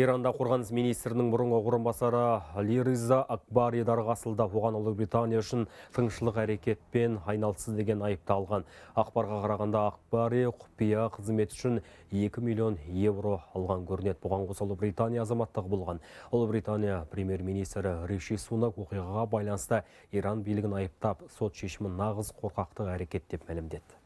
Иранда қорғаныс министрінің бұрынғы орынбасары Лириза Акбари дарғасылда оған Ұлыбритания үшін тыңшылық әрекетпен айналсыз деген алған Ақпарға қарағанда Акбари құпия қызмет үшін 2 миллион евро алған көрінеді. Бұған қоса Ұлыбритания азаматтығы болған. Ұлыбритания премьер-министрі Риши Сунак оқиғаға байланысты Иран билігін айыптап, сот шешімі нағыз қорқақтық әрекет деп мәлімдеді.